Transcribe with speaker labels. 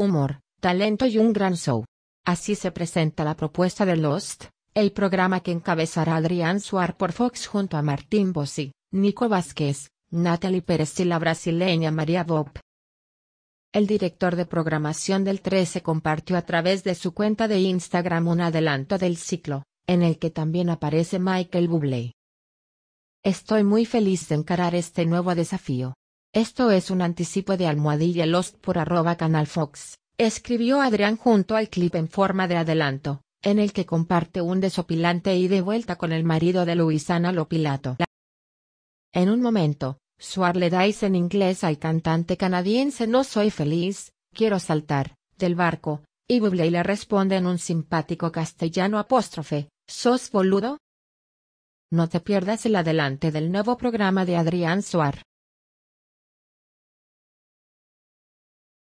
Speaker 1: humor, talento y un gran show. Así se presenta la propuesta de Lost, el programa que encabezará Adrián Suar por Fox junto a Martín Bossi, Nico Vázquez, Natalie Pérez y la brasileña María Bob. El director de programación del 13 compartió a través de su cuenta de Instagram un adelanto del ciclo, en el que también aparece Michael Bublé. Estoy muy feliz de encarar este nuevo desafío. Esto es un anticipo de Almohadilla Lost por arroba Canal Fox, escribió Adrián junto al clip en forma de adelanto, en el que comparte un desopilante y de vuelta con el marido de Luisana Lopilato. En un momento, Suar le dais en inglés al cantante canadiense No soy feliz, quiero saltar, del barco, y Bublé le responde en un simpático castellano apóstrofe, ¿sos boludo? No te pierdas el adelante del nuevo programa de Adrián Suar.